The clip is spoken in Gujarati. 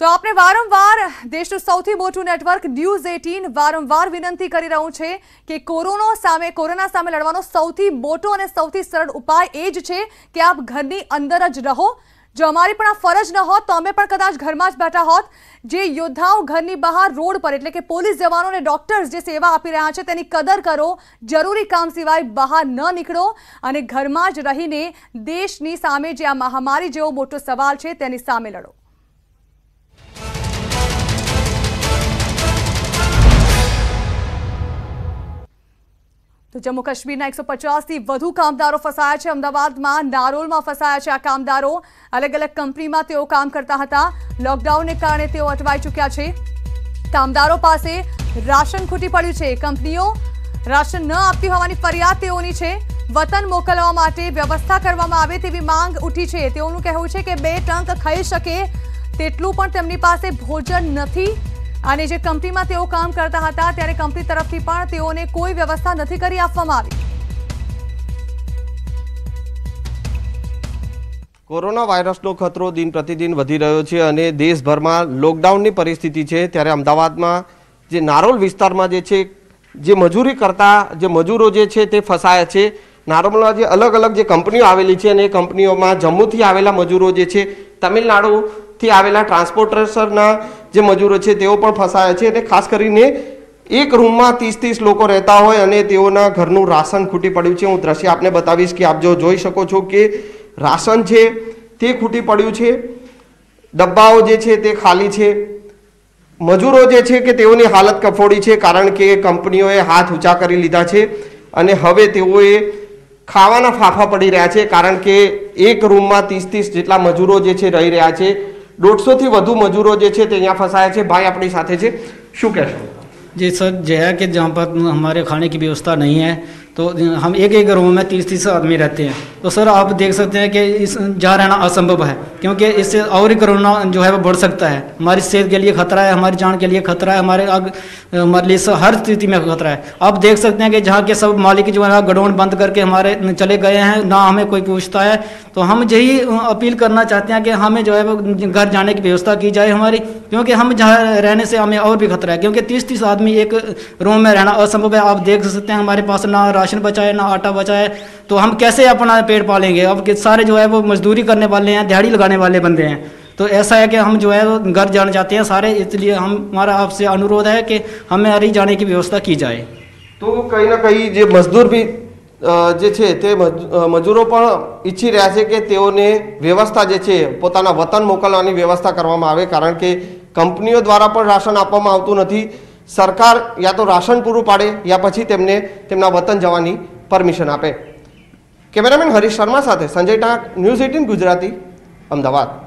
તો આપણે વારંવાર દેશનું સૌથી મોટું નેટવર્ક ન્યૂઝ એટીન વારંવાર વિનંતી કરી રહ્યું છે કે કોરોના સામે કોરોના સામે લડવાનો સૌથી મોટો અને સૌથી સરળ ઉપાય એ જ છે કે આપ ઘરની અંદર જ રહો જો અમારી પણ આ ફરજ ન હોત તો અમે પણ કદાચ ઘરમાં જ બેઠા હોત જે યોદ્ધાઓ ઘરની બહાર રોડ પર એટલે કે પોલીસ જવાનો અને ડોક્ટર્સ જે સેવા આપી રહ્યા છે તેની કદર કરો જરૂરી કામ સિવાય બહાર ન નીકળો અને ઘરમાં જ રહીને દેશની સામે જે આ મહામારી જેવો મોટો સવાલ છે તેની સામે લડો જમો કશબીના 150 થી વધુ કામદારો ફસાયા છે અમદાવાદમાં નારોલમાં ફસાયા છે આ કામદારો અલગ અલગ કંપનીમાં તેઓ કામ કરતા હતા લોકડાઉનને કારણે તેઓ અટવાઈ ચૂક્યા છે કામદારો પાસે राशन ખૂટી પડ્યું છે કંપનીઓ राशन ન આપતી હોવાની ફરિયાદ તેઓની છે વતન મોકલવા માટે વ્યવસ્થા કરવામાં આવે તેવી માંગ ઉઠી છે તેઓનું કહેવું છે કે બે ટંક ખાઈ શકે તેટલું પણ તેમની પાસે ભોજન નથી અને જે કંપનીમાં તેઓ કામ કરતા હતા ત્યારે કંપની તરફથી પણ તેઓને કોઈ વ્યવસ્થા નથી કરી આપવામાં આવી કોરોના વાયરસનો ખતરો દિન પ્રતિદિન વધી રહ્યો છે અને દેશભરમાં લોકડાઉનની પરિસ્થિતિ છે ત્યારે અમદાવાદમાં જે નારોલ વિસ્તારમાં જે છે જે મજૂરી કરતા જે મજૂરો જે છે તે ફસાયા છે નારોલમાં જે અલગ અલગ જે કંપનીઓ આવેલી છે અને એ કંપનીઓમાં જમ્મુથી આવેલા મજૂરો જે છે તમિલનાડુ થી આવેલા ટ્રાન્સપોર્ટર્સના જે મજૂરો છે તેઓ પણ ફસાયા છે અને ખાસ કરીને એક રૂમમાં ત્રીસ ત્રીસ લોકો રહેતા હોય અને તેઓના ઘરનું રાશન ખૂટી પડ્યું છે હું દ્રશ્ય આપને બતાવીશ કે આપ જો જોઈ શકો છો કે રાશન છે તે ખૂટી પડ્યું છે ડબ્બાઓ જે છે તે ખાલી છે મજૂરો જે છે કે તેઓની હાલત કફોડી છે કારણ કે કંપનીઓએ હાથ ઊંચા કરી લીધા છે અને હવે તેઓએ ખાવાના ફાફા પડી રહ્યા છે કારણ કે એક રૂમમાં ત્રીસ ત્રીસ જેટલા મજૂરો જે છે રહી રહ્યા છે દોઢસોથી વધુ મજૂરો જે છે તે અહીંયા ફસાયા છે ભાઈ આપણી સાથે છે શું કહેશો जी સર જયા કે જ્યાં जहाँ पर हमारे खाने की व्यवस्था नहीं तो हम एक एक रूम में तीस तीस आदमी रहते हैं तो सर आप देख सकते हैं कि इस जहाँ रहना असंभव है क्योंकि इससे और ही कोरोना जो है वो बढ़ सकता है हमारी सेहत के लिए खतरा है हमारी जान के लिए खतरा है हमारे आग हमारे लिए हर स्थिति में खतरा है आप देख सकते हैं कि जहाँ के सब मालिक जो है गडोन बंद करके हमारे चले गए हैं ना हमें कोई पूछता है तो हम यही अपील करना चाहते हैं कि हमें जो है वो घर जाने की व्यवस्था की जाए हमारी क्योंकि हम जहाँ रहने से हमें और भी खतरा है क्योंकि तीस तीस आदमी एक रूम में रहना असंभव है आप देख सकते हैं हमारे पास ना राशन बचा है ना आटा बचा है तो हम कैसे अपना पेट पालेंगे अब सारे जो है वो मजदूरी करने वाले हैं दिहाड़ी लगाने वाले बंदे हैं तो ऐसा है कि हम जो है घर जाना चाहते हैं सारे इसलिए हम हमारा आपसे अनुरोध है कि हमें हमारी जाने की व्यवस्था की जाए तो कहीं ना कहीं जो मजदूर भी જે पर इच्छी रहा है कि व्यवस्था जो है તેઓને वतन मोकलवा व्यवस्था करे कारण के कंपनीओ द्वारा पर राशन आप સરકાર યા તો રાશન પૂરું પાડે યા પછી તેમને તેમના વતન જવાની પરમિશન આપે કેમેરામેન હરીશ શર્મા સાથે સંજય ટાંક ન્યૂઝ એટીન ગુજરાતી અમદાવાદ